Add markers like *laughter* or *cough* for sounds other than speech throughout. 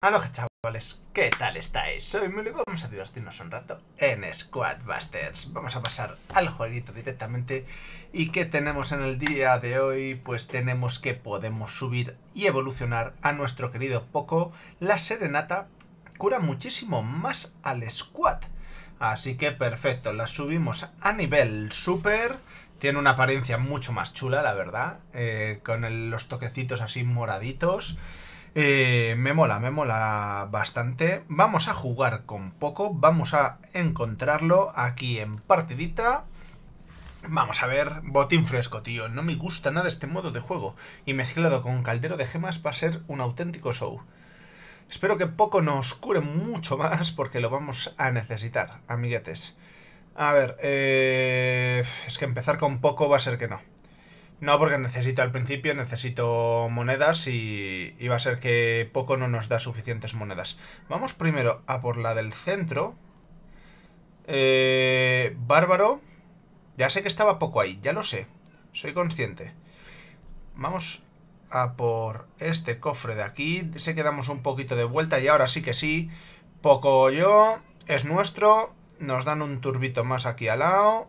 Aloha chavales, ¿qué tal estáis? Soy y vamos a divertirnos un rato en Squadbusters. Vamos a pasar al jueguito directamente y ¿qué tenemos en el día de hoy? Pues tenemos que podemos subir y evolucionar a nuestro querido Poco. La Serenata cura muchísimo más al Squad. Así que perfecto, la subimos a nivel super. Tiene una apariencia mucho más chula, la verdad, eh, con los toquecitos así moraditos. Eh, me mola, me mola bastante. Vamos a jugar con poco, vamos a encontrarlo aquí en partidita. Vamos a ver, botín fresco, tío. No me gusta nada este modo de juego. Y mezclado con caldero de gemas va a ser un auténtico show. Espero que poco nos cure mucho más porque lo vamos a necesitar, amiguetes. A ver, eh, es que empezar con poco va a ser que no. No, porque necesito al principio, necesito monedas y, va a ser que poco no nos da suficientes monedas. Vamos primero a por la del centro. Eh, bárbaro. Ya sé que estaba poco ahí, ya lo sé. Soy consciente. Vamos a por este cofre de aquí. Sé que damos un poquito de vuelta y ahora sí que sí. Poco yo es nuestro. Nos dan un turbito más aquí al lado.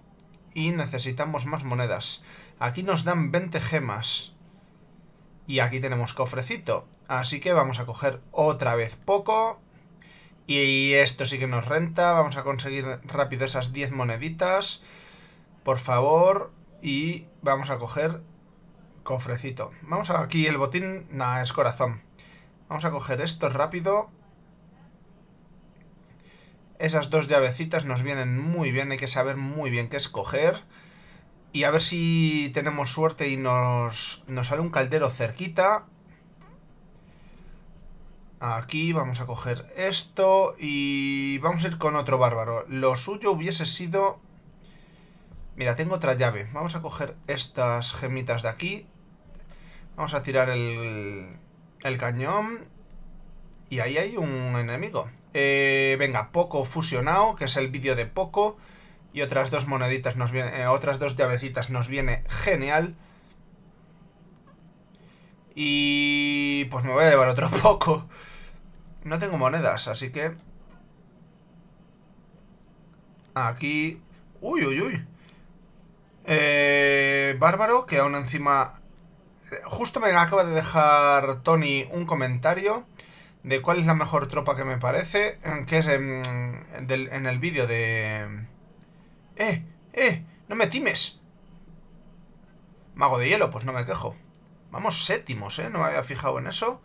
Y necesitamos más monedas. Aquí nos dan 20 gemas. Y aquí tenemos cofrecito. Así que vamos a coger otra vez poco. Y esto sí que nos renta. Vamos a conseguir rápido esas 10 moneditas. Por favor. Y vamos a coger cofrecito. Vamos a aquí el botín. nada es corazón. Vamos a coger esto rápido. Esas dos llavecitas nos vienen muy bien. Hay que saber muy bien qué escoger. Y a ver si tenemos suerte y nos, sale un caldero cerquita. Aquí vamos a coger esto y vamos a ir con otro bárbaro. Lo suyo hubiese sido... Mira, tengo otra llave. Vamos a coger estas gemitas de aquí. Vamos a tirar el, cañón. Y ahí hay un enemigo. Eh, venga, Poco fusionado, que es el vídeo de Poco. Y otras dos moneditas nos vienen... Eh, otras dos llavecitas nos viene genial. Y... Pues me voy a llevar otro *laughs* poco. No tengo monedas, así que... Aquí... Uy, uy, uy. Eh, bárbaro, que aún encima... Eh, justo me acaba de dejar Tony un comentario de cuál es la mejor tropa que me parece, que es en el vídeo de... ¡Eh! ¡Eh! ¡No me times! Mago de hielo, pues no me quejo. Vamos séptimos, ¿eh? No me había fijado en eso.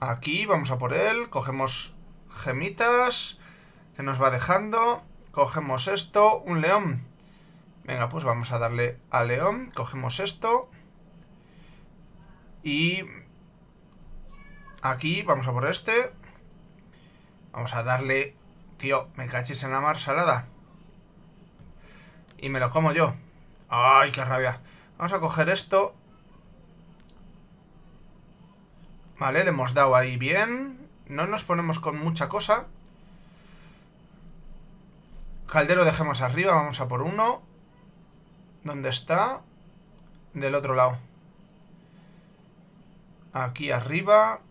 Aquí, vamos a por él. Cogemos gemitas que nos va dejando. Cogemos esto, un león. Venga, pues vamos a darle a león. Cogemos esto. Y... Aquí, vamos a por este. Vamos a darle... Tío, me cachis en la mar salada. Y me lo como yo. ¡Ay, qué rabia! Vamos a coger esto. Vale, le hemos dado ahí bien. No nos ponemos con mucha cosa. Caldero dejemos arriba, vamos a por uno. ¿Dónde está? Del otro lado. Aquí arriba.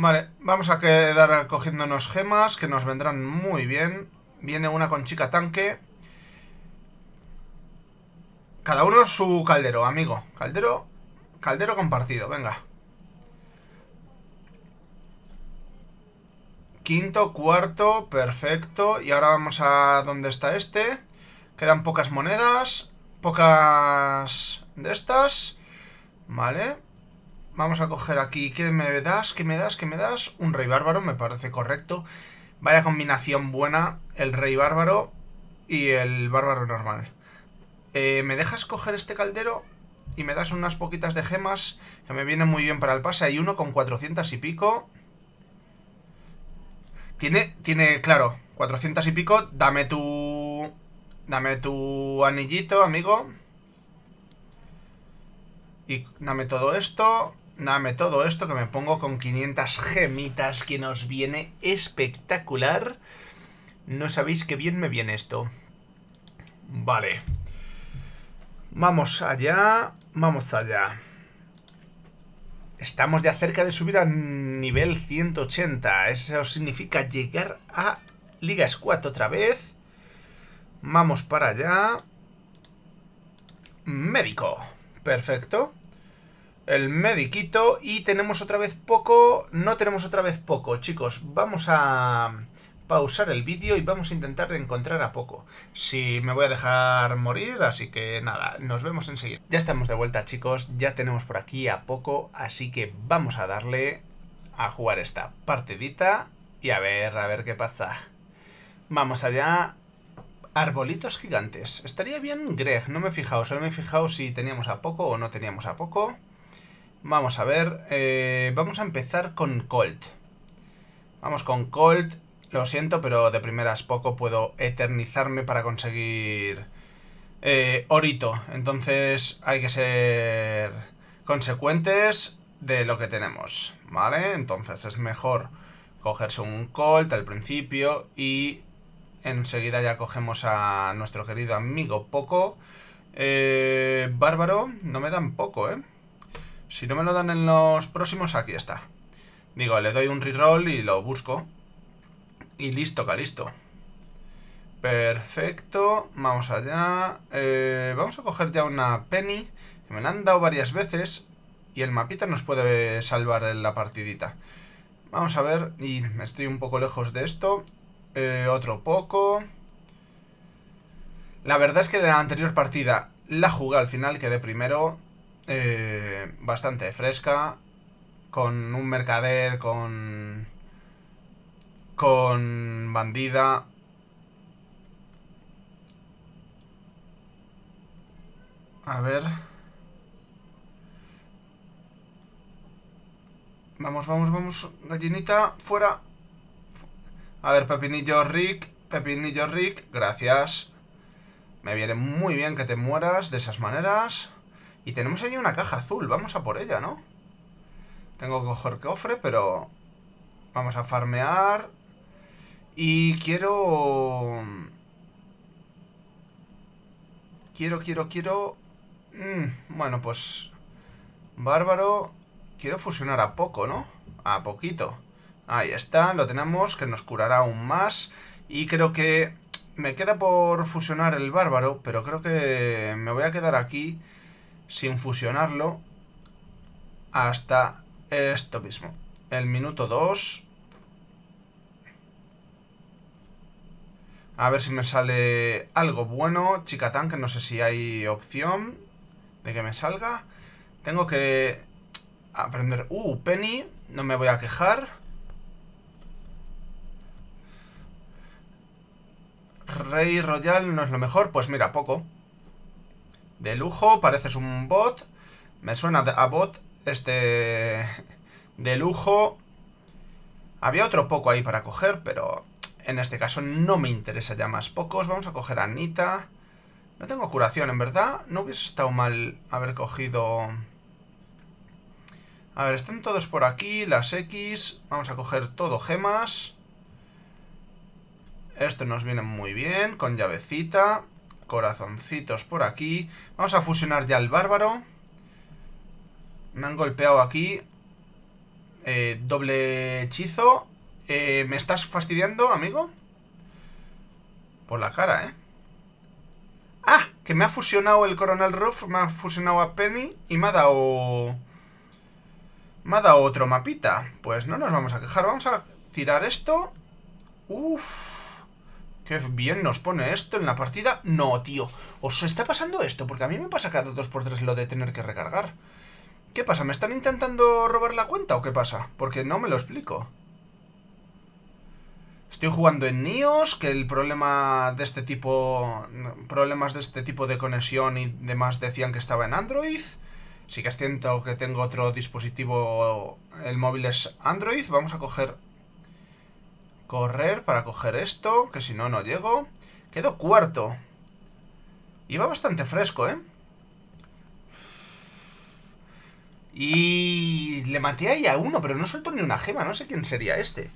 Vale, vamos a quedar cogiéndonos gemas que nos vendrán muy bien. Viene una con chica tanque. Cada uno su caldero, amigo. Caldero, caldero compartido, venga. Quinto, cuarto, perfecto. Y ahora vamos a ¿Dónde está este. Quedan pocas monedas, pocas de estas. Vale. Vamos a coger aquí, ¿qué me das? ¿Qué me das? ¿Qué me das? Un rey bárbaro, me parece correcto. Vaya combinación buena, el rey bárbaro y el bárbaro normal. Eh, ¿Me dejas coger este caldero? Y me das unas poquitas de gemas que me vienen muy bien para el pase. Hay uno con 400 y pico. Tiene, tiene, claro, 400 y pico. Dame tu... Dame tu anillito, amigo. Y dame todo esto. Dame todo esto que me pongo con 500 gemitas que nos viene espectacular. No sabéis qué bien me viene esto. Vale. Vamos allá, vamos allá. Estamos ya cerca de subir a nivel 180. Eso significa llegar a Liga Squad otra vez. Vamos para allá. Médico. Perfecto el mediquito y tenemos otra vez poco, no tenemos otra vez poco, chicos, vamos a pausar el vídeo y vamos a intentar encontrar a poco. Si me voy a dejar morir, así que nada, nos vemos enseguida. Ya estamos de vuelta chicos, ya tenemos por aquí a poco, así que vamos a darle a jugar esta partidita y a ver, a ver qué pasa. Vamos allá, arbolitos gigantes. Estaría bien Greg, no me he fijado, solo me he fijado si teníamos a poco o no teníamos a poco. Vamos a ver, eh, vamos a empezar con Colt. Vamos con Colt, lo siento, pero de primeras poco puedo eternizarme para conseguir eh, Orito. Entonces hay que ser consecuentes de lo que tenemos, ¿vale? Entonces es mejor cogerse un Colt al principio y enseguida ya cogemos a nuestro querido amigo Poco. Eh, bárbaro, no me dan poco, ¿eh? Si no me lo dan en los próximos, aquí está. Digo, le doy un reroll y lo busco. Y listo, calisto. Perfecto, vamos allá. Eh, vamos a coger ya una penny, que me la han dado varias veces. Y el mapita nos puede salvar en la partidita. Vamos a ver, y me estoy un poco lejos de esto. Eh, otro poco. La verdad es que en la anterior partida la jugué al final, quedé primero eh, bastante fresca, con un mercader, con... con bandida. A ver... Vamos, vamos, vamos. Gallinita, fuera. A ver, Pepinillo Rick. Pepinillo Rick, gracias. Me viene muy bien que te mueras de esas maneras. Y tenemos allí una caja azul, vamos a por ella, ¿no? Tengo que coger cofre, pero... Vamos a farmear. Y quiero... Quiero, quiero, quiero... Mm, bueno, pues... Bárbaro... Quiero fusionar a poco, ¿no? A poquito. Ahí está, lo tenemos, que nos curará aún más. Y creo que... Me queda por fusionar el bárbaro, pero creo que me voy a quedar aquí sin fusionarlo hasta esto mismo. El minuto 2. A ver si me sale algo bueno. Chica tanque, no sé si hay opción de que me salga. Tengo que aprender... Uh, Penny, no me voy a quejar. Rey Royal no es lo mejor. Pues mira, poco de lujo, pareces un bot. Me suena a bot este de lujo. Había otro poco ahí para coger, pero en este caso no me interesa ya más pocos. Vamos a coger a Anita. No tengo curación, en verdad. No hubiese estado mal haber cogido... A ver, están todos por aquí, las X. Vamos a coger todo gemas. Esto nos viene muy bien, con llavecita. Corazoncitos por aquí. Vamos a fusionar ya al bárbaro. Me han golpeado aquí. Eh, doble hechizo. Eh, ¿Me estás fastidiando, amigo? Por la cara, ¿eh? ¡Ah! Que me ha fusionado el coronel Ruff, me ha fusionado a Penny y me ha dado... Me ha dado otro mapita. Pues no nos vamos a quejar. Vamos a tirar esto. ¡Uf! Qué bien nos pone esto en la partida. No, tío. ¿Os está pasando esto? Porque a mí me pasa cada 2x3 lo de tener que recargar. ¿Qué pasa? ¿Me están intentando robar la cuenta o qué pasa? Porque no me lo explico. Estoy jugando en NIOS, que el problema de este tipo... Problemas de este tipo de conexión y demás decían que estaba en Android. Sí que es cierto que tengo otro dispositivo... El móvil es Android. Vamos a coger Correr para coger esto, que si no, no llego. Quedo cuarto. Iba bastante fresco, ¿eh? Y le maté ahí a uno, pero no suelto ni una gema. No sé quién sería este.